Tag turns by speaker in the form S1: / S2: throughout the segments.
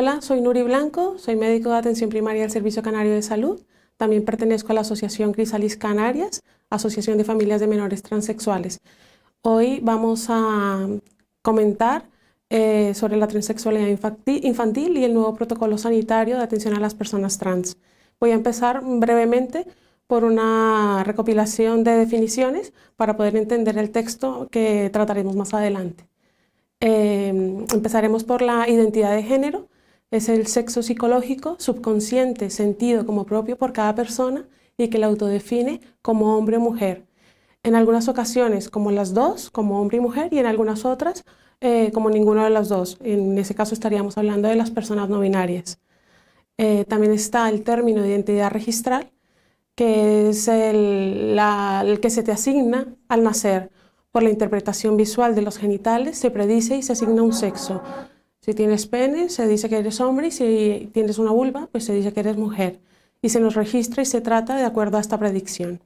S1: Hola, soy Nuri Blanco, soy médico de atención primaria del Servicio Canario de Salud. También pertenezco a la Asociación Crisalis Canarias, Asociación de Familias de Menores Transexuales. Hoy vamos a comentar eh, sobre la transexualidad infantil y el nuevo protocolo sanitario de atención a las personas trans. Voy a empezar brevemente por una recopilación de definiciones para poder entender el texto que trataremos más adelante. Em, empezaremos por la identidad de género es el sexo psicológico subconsciente, sentido como propio por cada persona y que la autodefine como hombre o mujer. En algunas ocasiones como las dos, como hombre y mujer, y en algunas otras eh, como ninguno de las dos. En ese caso estaríamos hablando de las personas no binarias. Eh, también está el término de identidad registral, que es el que se te asigna al nacer. Por la interpretación visual de los genitales se predice y se asigna un sexo. Si tienes pene, se dice que eres hombre y si tienes una vulva, pues se dice que eres mujer. Y se nos registra y se trata de acuerdo a esta predicción.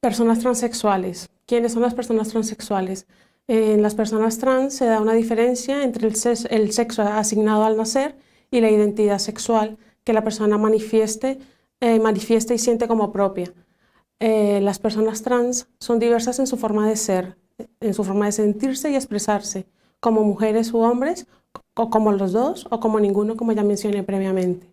S1: Personas transexuales. ¿Quiénes son las personas transexuales? En las personas trans se da una diferencia entre el sexo asignado al nacer y la identidad sexual que la persona manifieste, eh, manifiesta y siente como propia. Eh, las personas trans son diversas en su forma de ser, en su forma de sentirse y expresarse, como mujeres u hombres, o como los dos, o como ninguno, como ya mencioné previamente.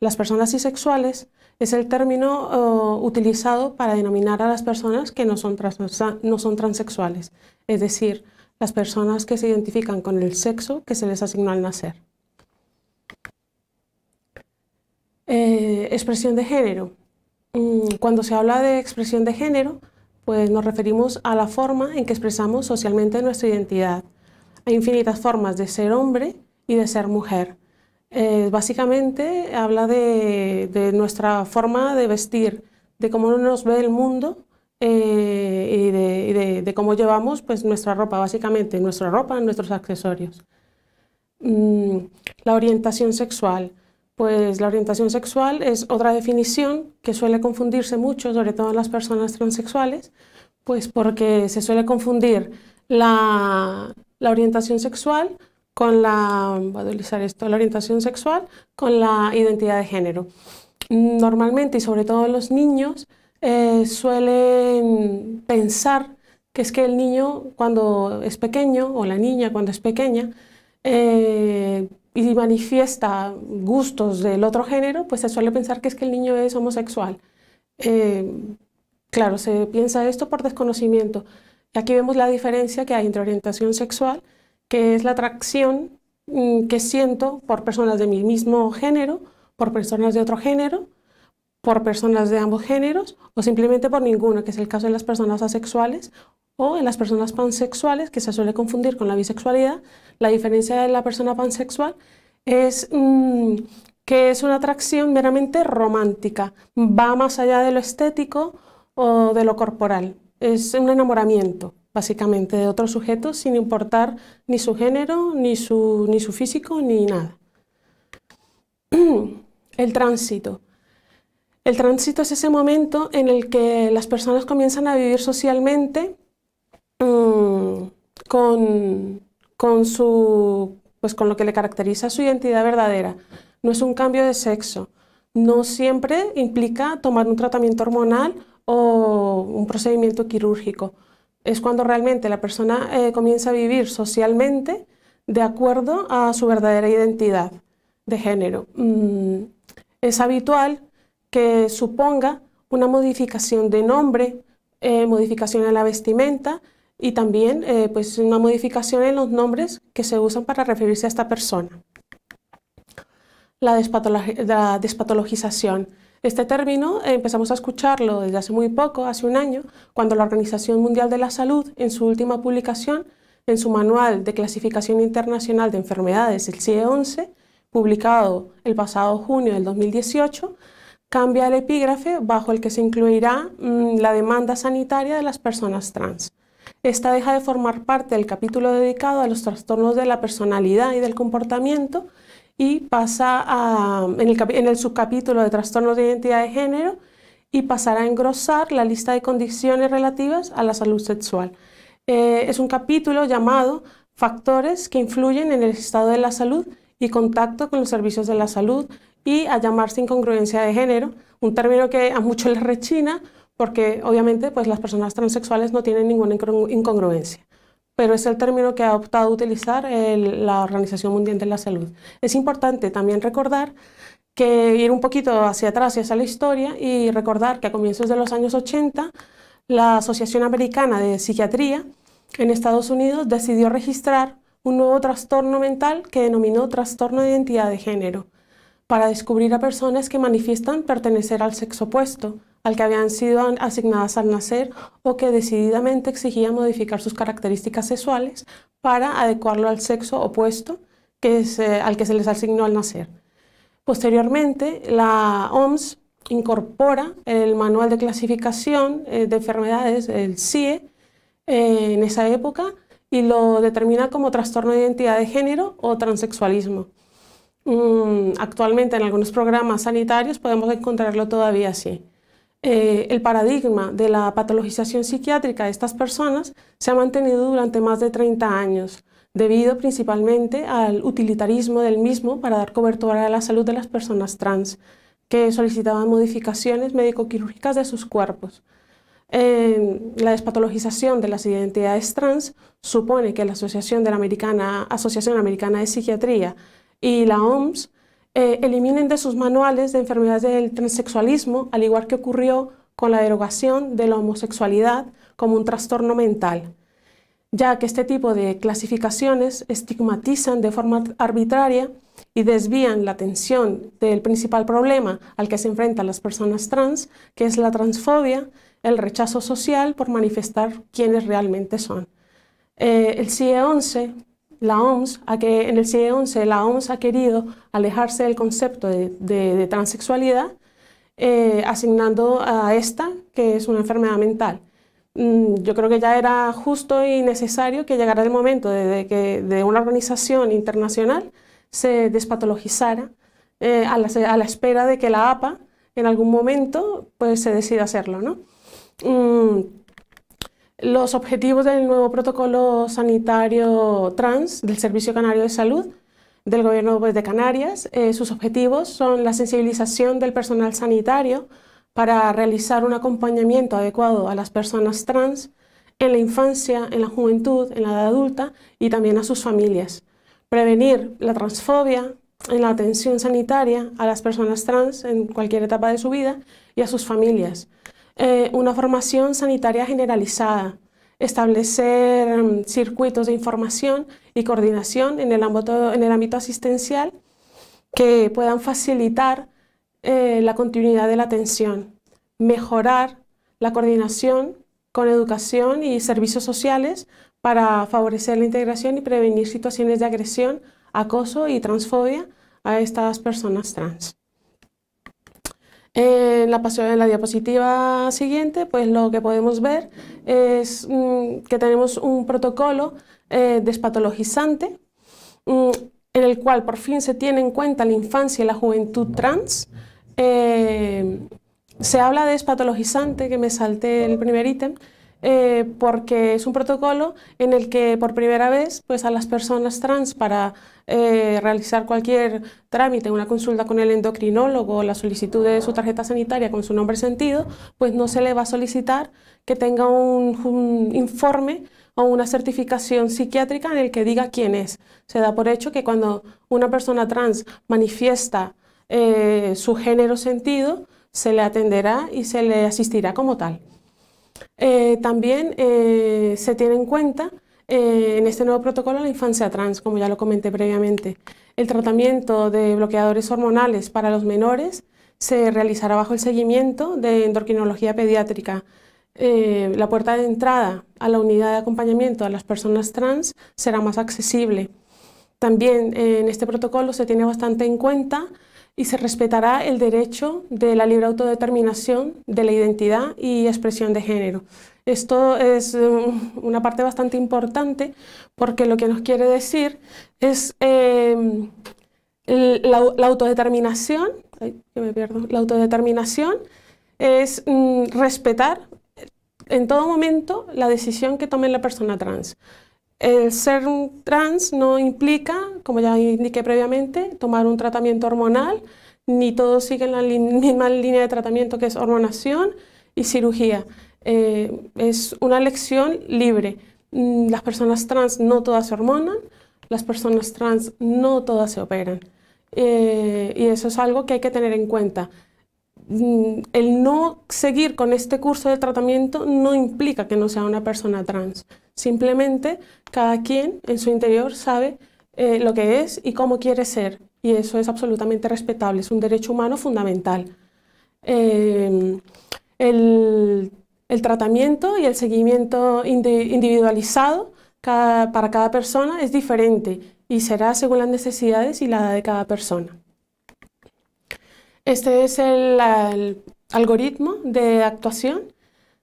S1: Las personas bisexuales es el término oh, utilizado para denominar a las personas que no son, transexuales, es decir, las personas que se identifican con el sexo que se les asignó al nacer. Eh, expresión de género. Mm, cuando se habla de expresión de género, pues nos referimos a la forma en que expresamos socialmente nuestra identidad. Hay infinitas formas de ser hombre y de ser mujer. Eh, básicamente habla de, nuestra forma de vestir, de cómo nos ve el mundo eh, y, de, cómo llevamos pues, nuestra ropa, básicamente, nuestra ropa, nuestros accesorios. Mm, la orientación sexual pues la orientación sexual es otra definición que suele confundirse mucho, sobre todo en las personas transexuales, pues porque se suele confundir la, orientación sexual con la, a utilizar esto, la orientación sexual con la identidad de género. Normalmente y sobre todo los niños eh, suelen pensar que es que el niño cuando es pequeño o la niña cuando es pequeña eh, y manifiesta gustos del otro género, pues se suele pensar que es que el niño es homosexual. Eh, claro, se piensa esto por desconocimiento. Aquí vemos la diferencia que hay entre orientación sexual, que es la atracción mm, que siento por personas de mi mismo género, por personas de otro género, por personas de ambos géneros o simplemente por ninguno, que es el caso de las personas asexuales o en las personas pansexuales, que se suele confundir con la bisexualidad. La diferencia de la persona pansexual es mm, que es una atracción meramente romántica, va más allá de lo estético o de lo corporal, es un enamoramiento básicamente de otro sujeto sin importar ni su género, ni su, ni su físico, ni nada. El tránsito. El tránsito es ese momento en el que las personas comienzan a vivir socialmente mm, con, su, pues con lo que le caracteriza su identidad verdadera. No es un cambio de sexo. No siempre implica tomar un tratamiento hormonal o un procedimiento quirúrgico. Es cuando realmente la persona eh, comienza a vivir socialmente de acuerdo a su verdadera identidad de género. Mm, es habitual que suponga una modificación de nombre, eh, modificación en la vestimenta y también eh, pues una modificación en los nombres que se usan para referirse a esta persona. La, despatologización. Este término eh, empezamos a escucharlo desde hace muy poco, hace un año, cuando la Organización Mundial de la Salud, en su última publicación, en su Manual de Clasificación Internacional de Enfermedades, el CIE-11, publicado el pasado junio del 2018, Cambia el epígrafe bajo el que se incluirá mm, la demanda sanitaria de las personas trans. Esta deja de formar parte del capítulo dedicado a los trastornos de la personalidad y del comportamiento y pasa en, el, subcapítulo de trastornos de identidad de género y pasará a engrosar la lista de condiciones relativas a la salud sexual. Eh, es un capítulo llamado Factores que influyen en el estado de la salud y contacto con los servicios de la salud, y a llamarse incongruencia de género, un término que a muchos les rechina porque obviamente pues, las personas transexuales no tienen ninguna incongruencia, pero es el término que ha optado utilizar la Organización Mundial de la Salud. Es importante también recordar que ir un poquito hacia atrás y hacia la historia y recordar que a comienzos de los años 80 la Asociación Americana de Psiquiatría en Estados Unidos decidió registrar un nuevo trastorno mental que denominó trastorno de identidad de género para descubrir a personas que manifiestan pertenecer al sexo opuesto, al que habían sido asignadas al nacer o que decididamente exigían modificar sus características sexuales para adecuarlo al sexo opuesto al que se les asignó al nacer. Posteriormente, la OMS incorpora el Manual de Clasificación eh, de Enfermedades, el CIE, eh, en esa época y lo determina como trastorno de identidad de género o transexualismo. Mm, actualmente en algunos programas sanitarios podemos encontrarlo todavía así. Eh, el paradigma de la patologización psiquiátrica de estas personas se ha mantenido durante más de 30 años, debido principalmente al utilitarismo del mismo para dar cobertura a la salud de las personas trans, que solicitaban modificaciones médico-quirúrgicas de sus cuerpos. la despatologización de las identidades trans supone que la Asociación Americana de Psiquiatría y la OMS eh, eliminen de sus manuales de enfermedades del transexualismo, al igual que ocurrió con la derogación de la homosexualidad como un trastorno mental, ya que este tipo de clasificaciones estigmatizan de forma arbitraria y desvían la atención del principal problema al que se enfrentan las personas trans, que es la transfobia, el rechazo social por manifestar quiénes realmente son. Eh, el CIE 11 la OMS, a que en el CIE 11 la OMS ha querido alejarse del concepto de, transexualidad, eh, asignando a esta que es una enfermedad mental. Mm, yo creo que ya era justo y necesario que llegara el momento de, que de una organización internacional se despatologizara eh, a, la, espera de que la APA en algún momento pues, se decida hacerlo. ¿no? Mm, los objetivos del nuevo protocolo sanitario trans del Servicio Canario de Salud del Gobierno pues, de Canarias. Eh, sus objetivos son la sensibilización del personal sanitario para realizar un acompañamiento adecuado a las personas trans en la infancia, en la juventud, en la edad adulta y también a sus familias. Prevenir la transfobia en la atención sanitaria a las personas trans en cualquier etapa de su vida y a sus familias. Eh, una formación sanitaria generalizada, establecer mm, circuitos de información y coordinación en el ámbito, en el ámbito asistencial que puedan facilitar eh, la continuidad de la atención, mejorar la coordinación con educación y servicios sociales para favorecer la integración y prevenir situaciones de agresión, acoso y transfobia a estas personas trans. Eh, en la, diapositiva siguiente, pues lo que podemos ver es mm, que tenemos un protocolo eh, despatologizante mm, en el cual por fin se tiene en cuenta la infancia y la juventud trans. Eh, se habla de despatologizante, que me salté el primer ítem, eh, porque es un protocolo en el que por primera vez pues, a las personas trans para eh, realizar cualquier trámite, una consulta con el endocrinólogo, la solicitud de su tarjeta sanitaria con su nombre sentido, pues no se le va a solicitar que tenga un, informe o una certificación psiquiátrica en el que diga quién es. Se da por hecho que cuando una persona trans manifiesta eh, su género sentido, se le atenderá y se le asistirá como tal. Eh, también eh, se tiene en cuenta eh, en este nuevo protocolo la infancia trans, como ya lo comenté previamente. El tratamiento de bloqueadores hormonales para los menores se realizará bajo el seguimiento de endocrinología pediátrica. la puerta de entrada a la unidad de acompañamiento a las personas trans será más accesible. También en este protocolo se tiene bastante en cuenta y se respetará el derecho de la libre autodeterminación de la identidad y expresión de género. Esto es um, una parte bastante importante porque lo que nos quiere decir es em, la, autodeterminación, la autodeterminación es mm, respetar en todo momento la decisión que tome la persona trans. El ser trans no implica, como ya indiqué previamente, tomar un tratamiento hormonal, ni todos siguen la misma línea de tratamiento que es hormonación y cirugía. Eh, es una elección libre. Mm, las personas trans no todas se hormonan, las personas trans no todas se operan. Eh, y eso es algo que hay que tener en cuenta. Mm, el no seguir con este curso de tratamiento no implica que no sea una persona trans. Simplemente cada quien en su interior sabe eh, lo que es y cómo quiere ser. Y eso es absolutamente respetable, es un derecho humano fundamental. Em, el, tratamiento y el seguimiento individualizado para cada persona es diferente y será según las necesidades y la edad de cada persona. Este es el algoritmo de actuación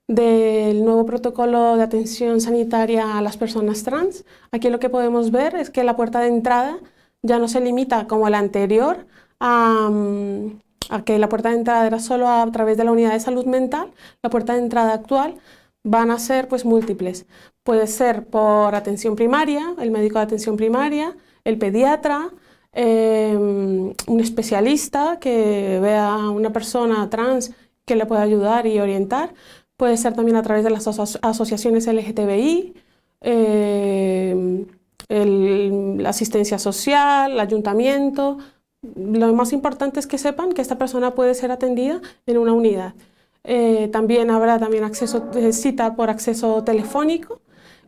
S1: del nuevo protocolo de atención sanitaria a las personas trans. Aquí lo que podemos ver es que la puerta de entrada ya no se limita como la anterior a, que la puerta de entrada era solo a través de la unidad de salud mental. La puerta de entrada actual van a ser pues múltiples. Puede ser por atención primaria, el médico de atención primaria, el pediatra, em, un especialista que vea a una persona trans que le pueda ayudar y orientar, puede ser también a través de las asociaciones LGTBI, em, la asistencia social, el ayuntamiento. Lo más importante es que sepan que esta persona puede ser atendida en una unidad. Eh, también habrá también acceso, eh, cita por acceso telefónico.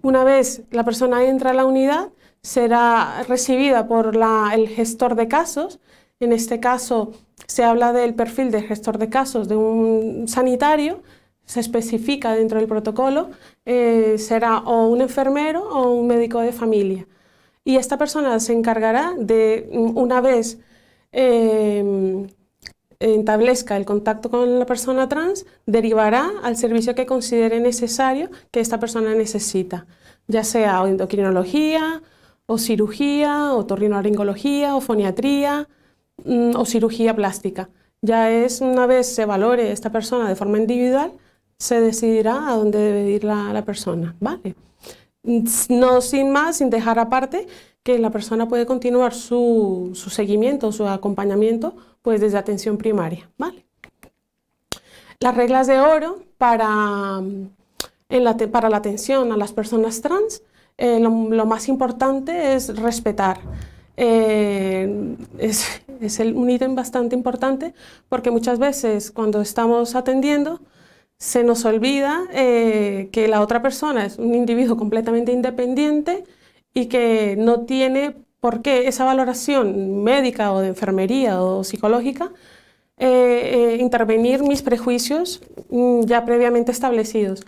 S1: Una vez la persona entra a la unidad, será recibida por el gestor de casos. En este caso se habla del perfil del gestor de casos de un sanitario se especifica dentro del protocolo, eh, será o un enfermero o un médico de familia. Y esta persona se encargará de, una vez eh, establezca el contacto con la persona trans, derivará al servicio que considere necesario que esta persona necesita, ya sea endocrinología, o cirugía, o torrinolaringología, o foniatría, mm, o cirugía plástica. Ya es una vez se valore esta persona de forma individual, se decidirá a dónde debe ir la, persona, ¿vale? No sin más, sin dejar aparte que la persona puede continuar su, su seguimiento, su acompañamiento, pues desde atención primaria, ¿vale? Las reglas de oro para, la, atención a las personas trans, eh, lo, más importante es respetar. Eh, es, un ítem bastante importante porque muchas veces cuando estamos atendiendo se nos olvida eh, que la otra persona es un individuo completamente independiente y que no tiene por qué esa valoración médica o de enfermería o psicológica eh, eh, intervenir mis prejuicios mm, ya previamente establecidos.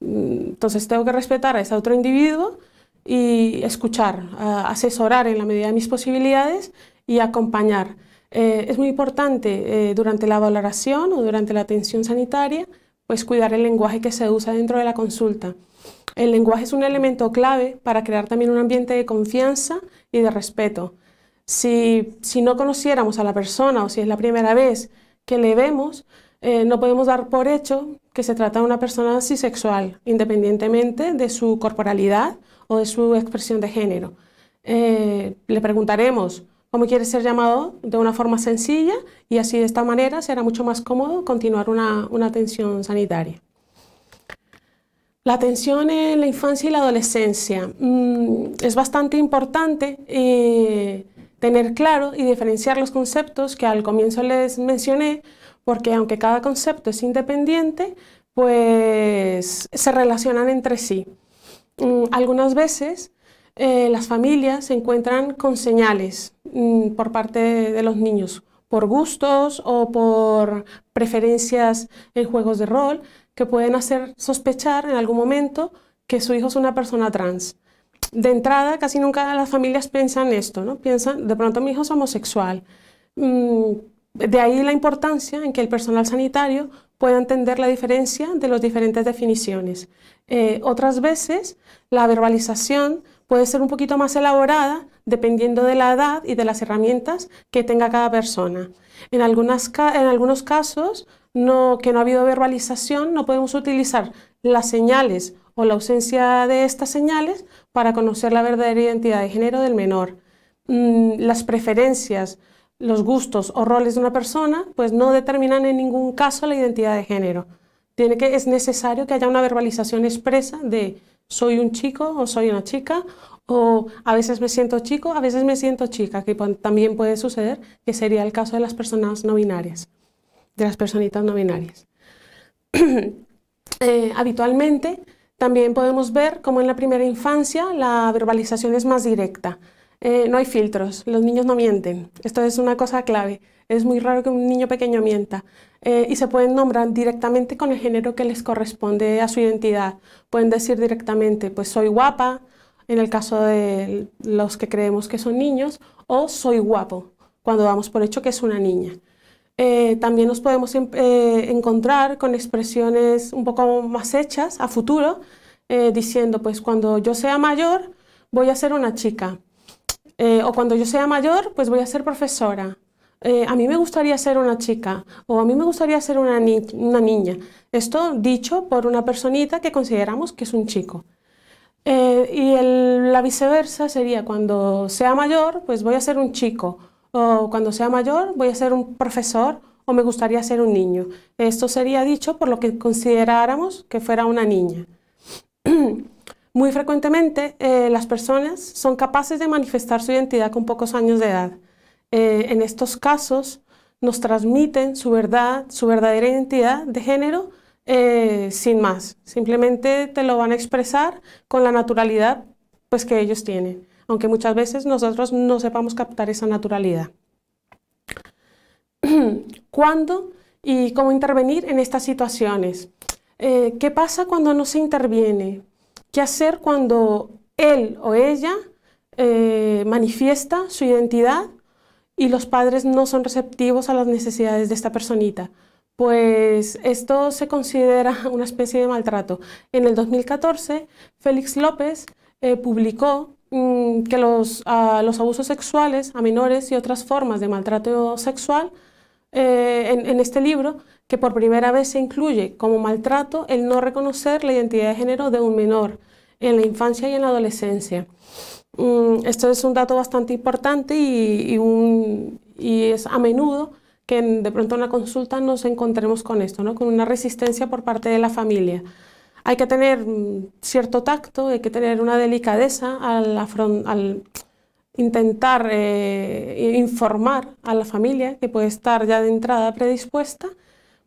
S1: Mm, entonces tengo que respetar a ese otro individuo y escuchar, asesorar en la medida de mis posibilidades y acompañar. es muy importante durante la valoración o durante la atención sanitaria pues cuidar el lenguaje que se usa dentro de la consulta. El lenguaje es un elemento clave para crear también un ambiente de confianza y de respeto. Si, no conociéramos a la persona o si es la primera vez que le vemos, eh, no podemos dar por hecho que se trata de una persona cisexual, independientemente de su corporalidad o de su expresión de género. Eh, le preguntaremos, como quiere ser llamado de una forma sencilla y así de esta manera será mucho más cómodo continuar una, atención sanitaria. La atención en la infancia y la adolescencia. Mm, es bastante importante eh, tener claro y diferenciar los conceptos que al comienzo les mencioné, porque aunque cada concepto es independiente, pues se relacionan entre sí. Mm, algunas veces eh, las familias se encuentran con señales mm, por parte de, los niños, por gustos o por preferencias en juegos de rol, que pueden hacer sospechar en algún momento que su hijo es una persona trans. De entrada, casi nunca las familias piensan esto, ¿no? Piensan, de pronto mi hijo es homosexual. Mm, de ahí la importancia en que el personal sanitario pueda entender la diferencia de las diferentes definiciones. Eh, otras veces, la verbalización puede ser un poquito más elaborada dependiendo de la edad y de las herramientas que tenga cada persona. En, algunas, algunos casos no, que no ha habido verbalización, no podemos utilizar las señales o la ausencia de estas señales para conocer la verdadera identidad de género del menor. Mm, las preferencias, los gustos o roles de una persona pues no determinan en ningún caso la identidad de género. Tiene que, es necesario que haya una verbalización expresa de soy un chico o soy una chica, o a veces me siento chico, a veces me siento chica, que también puede suceder, que sería el caso de las personas no binarias, de las personitas no binarias. Eh, habitualmente también podemos ver cómo en la primera infancia la verbalización es más directa. Eh, no hay filtros, los niños no mienten. Esto es una cosa clave. Es muy raro que un niño pequeño mienta. Eh, y se pueden nombrar directamente con el género que les corresponde a su identidad. Pueden decir directamente, pues soy guapa, en el caso de los que creemos que son niños, o soy guapo, cuando damos por hecho que es una niña. Eh, también nos podemos em, encontrar con expresiones un poco más hechas a futuro, diciendo, pues cuando yo sea mayor, voy a ser una chica eh, o cuando yo sea mayor, pues voy a ser profesora. Eh, a mí me gustaría ser una chica o a mí me gustaría ser una, niña. Esto dicho por una personita que consideramos que es un chico. Eh, y la viceversa sería cuando sea mayor, pues voy a ser un chico o cuando sea mayor voy a ser un profesor o me gustaría ser un niño. Esto sería dicho por lo que consideráramos que fuera una niña. Muy frecuentemente eh, las personas son capaces de manifestar su identidad con pocos años de edad. Eh, en estos casos nos transmiten su verdad, su verdadera identidad de género eh, sin más. Simplemente te lo van a expresar con la naturalidad pues, que ellos tienen, aunque muchas veces nosotros no sepamos captar esa naturalidad. ¿Cuándo y cómo intervenir en estas situaciones? ¿Qué pasa cuando no se interviene? ¿Qué hacer cuando él o ella eh, manifiesta su identidad y los padres no son receptivos a las necesidades de esta personita? Pues esto se considera una especie de maltrato. En el 2014, Félix López eh, publicó mm, que ah, los, abusos sexuales a menores y otras formas de maltrato sexual eh, en, este libro, que por primera vez se incluye como maltrato el no reconocer la identidad de género de un menor en la infancia y en la adolescencia. Mm, esto es un dato bastante importante y, y, un, y, es a menudo que de pronto en la consulta nos encontremos con esto, ¿no? con una resistencia por parte de la familia. Hay que tener mm, cierto tacto, hay que tener una delicadeza al, intentar eh, informar a la familia que puede estar ya de entrada predispuesta.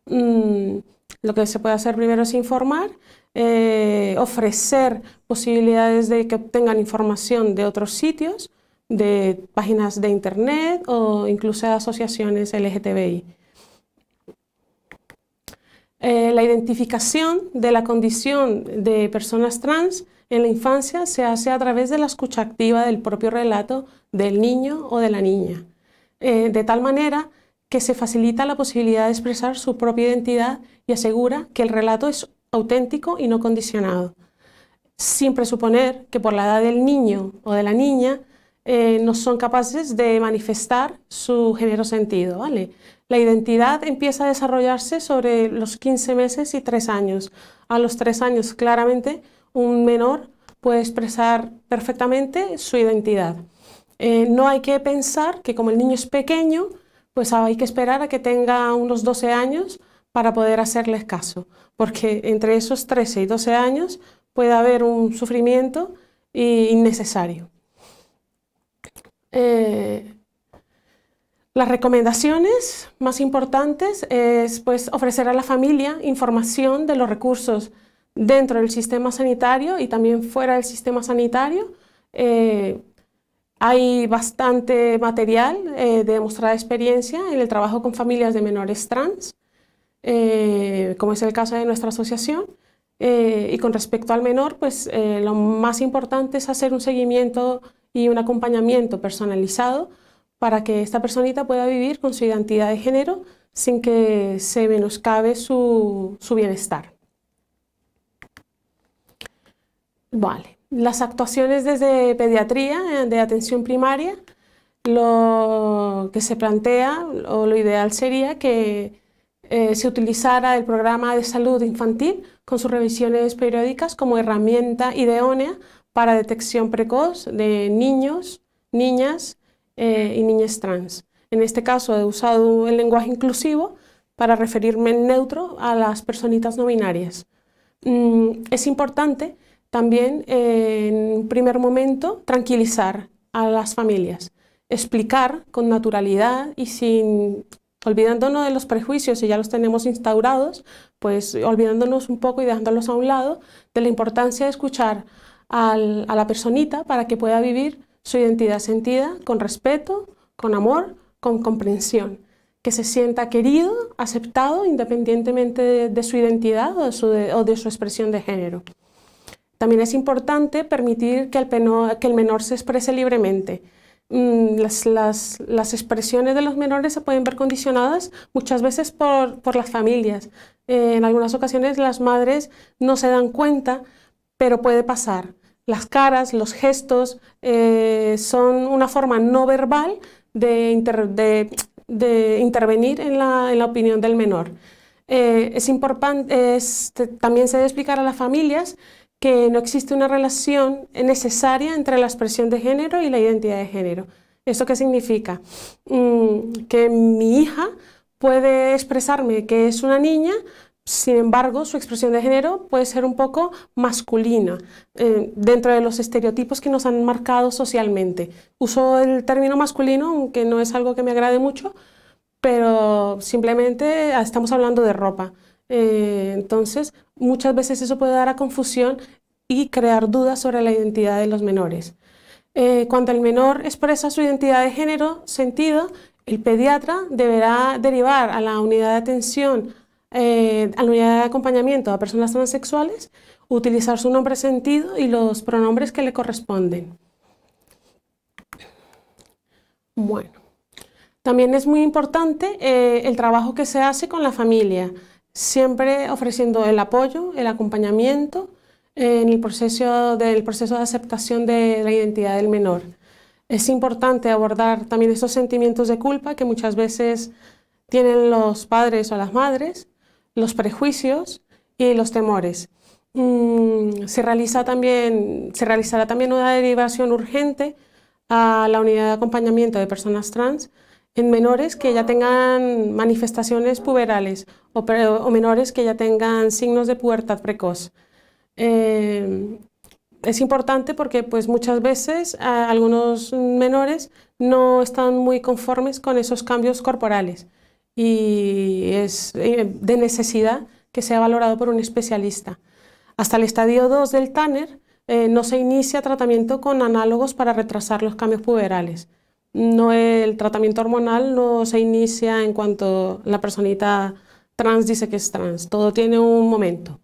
S1: Mm, lo que se puede hacer primero es informar eh, ofrecer posibilidades de que obtengan información de otros sitios, de páginas de internet o incluso de asociaciones LGTBI. Eh, la identificación de la condición de personas trans en la infancia se hace a través de la escucha activa del propio relato del niño o de la niña, eh, de tal manera que se facilita la posibilidad de expresar su propia identidad y asegura que el relato es auténtico y no condicionado, sin presuponer que por la edad del niño o de la niña eh, no son capaces de manifestar su género sentido. ¿vale? La identidad empieza a desarrollarse sobre los 15 meses y 3 años. A los 3 años, claramente, un menor puede expresar perfectamente su identidad. Eh, no hay que pensar que como el niño es pequeño, pues hay que esperar a que tenga unos 12 años para poder hacerles caso, porque entre esos 13 y 12 años puede haber un sufrimiento innecesario. Eh, las recomendaciones más importantes es pues, ofrecer a la familia información de los recursos dentro del sistema sanitario y también fuera del sistema sanitario. Eh, hay bastante material eh, de demostrada experiencia en el trabajo con familias de menores trans. Eh, como es el caso de nuestra asociación. Eh, y con respecto al menor, pues eh, lo más importante es hacer un seguimiento y un acompañamiento personalizado para que esta personita pueda vivir con su identidad de género sin que se menoscabe su, su bienestar. Vale. Las actuaciones desde pediatría, de atención primaria, lo que se plantea o lo ideal sería que eh, se utilizara el programa de salud infantil con sus revisiones periódicas como herramienta ideónea para detección precoz de niños, niñas eh, y niñas trans. En este caso he usado el lenguaje inclusivo para referirme en neutro a las personitas no binarias. Mm, es importante también eh, en primer momento tranquilizar a las familias, explicar con naturalidad y sin olvidándonos de los prejuicios, si ya los tenemos instaurados, pues olvidándonos un poco y dejándolos a un lado, de la importancia de escuchar a la personita para que pueda vivir su identidad sentida con respeto, con amor, con comprensión, que se sienta querido, aceptado, independientemente de, su identidad o de su, expresión de género. También es importante permitir que que el menor se exprese libremente, Mm, las, expresiones de los menores se pueden ver condicionadas muchas veces por, las familias. Eh, en algunas ocasiones las madres no se dan cuenta, pero puede pasar. Las caras, los gestos eh, son una forma no verbal de, intervenir en la, opinión del menor. Eh, es importante, también se debe explicar a las familias que no existe una relación necesaria entre la expresión de género y la identidad de género. ¿Eso qué significa? Mm, que mi hija puede expresarme que es una niña, sin embargo, su expresión de género puede ser un poco masculina, eh, dentro de los estereotipos que nos han marcado socialmente. Uso el término masculino, aunque no es algo que me agrade mucho, pero simplemente ah, estamos hablando de ropa. Eh, entonces, muchas veces eso puede dar a confusión y crear dudas sobre la identidad de los menores. Eh, cuando el menor expresa su identidad de género, sentido, el pediatra deberá derivar a la unidad de atención, eh, a la unidad de acompañamiento a personas transexuales, utilizar su nombre sentido y los pronombres que le corresponden. Bueno, también es muy importante el trabajo que se hace con la familia siempre ofreciendo el apoyo, el acompañamiento en el proceso, del proceso de aceptación de la identidad del menor. Es importante abordar también esos sentimientos de culpa que muchas veces tienen los padres o las madres, los prejuicios y los temores. Mm, se realizará también una derivación urgente a la unidad de acompañamiento de personas trans en menores que ya tengan manifestaciones puberales o, menores que ya tengan signos de pubertad precoz. Eh, es importante porque pues muchas veces algunos menores no están muy conformes con esos cambios corporales y es eh, de necesidad que sea valorado por un especialista. Hasta el estadio 2 del Tanner eh, no se inicia tratamiento con análogos para retrasar los cambios puberales no el tratamiento hormonal no se inicia en cuanto la personita trans dice que es trans, todo tiene un momento.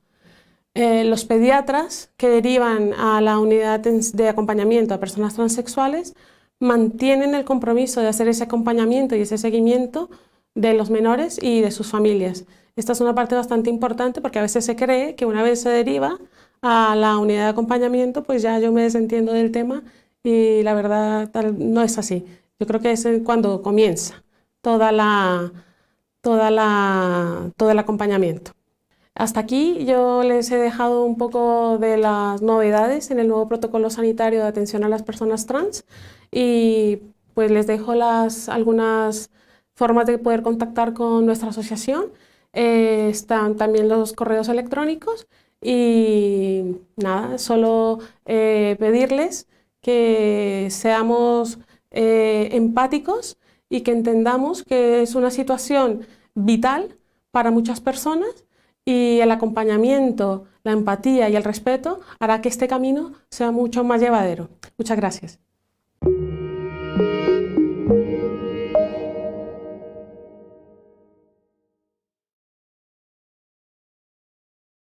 S1: Eh, los pediatras que derivan a la unidad de acompañamiento a personas transexuales mantienen el compromiso de hacer ese acompañamiento y ese seguimiento de los menores y de sus familias. Esta es una parte bastante importante porque a veces se cree que una vez se deriva a la unidad de acompañamiento, pues ya yo me desentiendo del tema y la verdad no es así. Yo creo que es cuando comienza toda la, toda la, todo el acompañamiento. Hasta aquí yo les he dejado un poco de las novedades en el nuevo protocolo sanitario de atención a las personas trans y pues les dejo las, algunas formas de poder contactar con nuestra asociación. Eh, están también los correos electrónicos y nada, solo eh, pedirles que seamos eh, empáticos y que entendamos que es una situación vital para muchas personas y el acompañamiento, la empatía y el respeto hará que este camino sea mucho más llevadero. Muchas gracias.